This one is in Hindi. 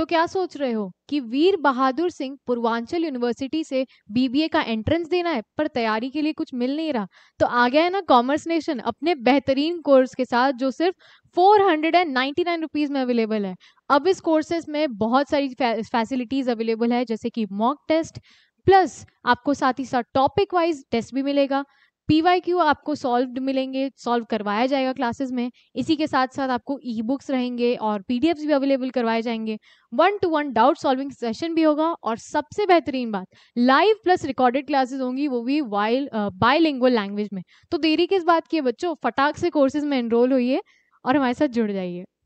तो क्या सोच रहे हो कि वीर बहादुर सिंह पूर्वांचल यूनिवर्सिटी से बीबीए का एंट्रेंस देना है पर तैयारी के लिए कुछ मिल नहीं रहा तो आ गया है ना कॉमर्स नेशन अपने बेहतरीन कोर्स के साथ जो सिर्फ four hundred and ninety nine rupees में अवेलेबल है अब इस कोर्सेज में बहुत सारी फैसिलिटीज अवेलेबल है जैसे कि मॉक टेस्ट प्लस आपको साथ ही साथ टॉपिक वाइज टेस्ट भी मिलेगा क्यू आपको सॉल्व मिलेंगे सॉल्व करवाया जाएगा क्लासेस में इसी के साथ साथ आपको ई बुक्स रहेंगे और पीडीएफ्स भी अवेलेबल करवाए जाएंगे one to one doubt solving session भी होगा और सबसे बेहतरीन बात लाइव प्लस रिकॉर्डेड क्लासेस होंगी वो भी वाइल बाई लैंग्वेज में तो देरी किस बात की है बच्चों फटाक से कोर्सेज में एनरोल होइए और हमारे साथ जुड़ जाइए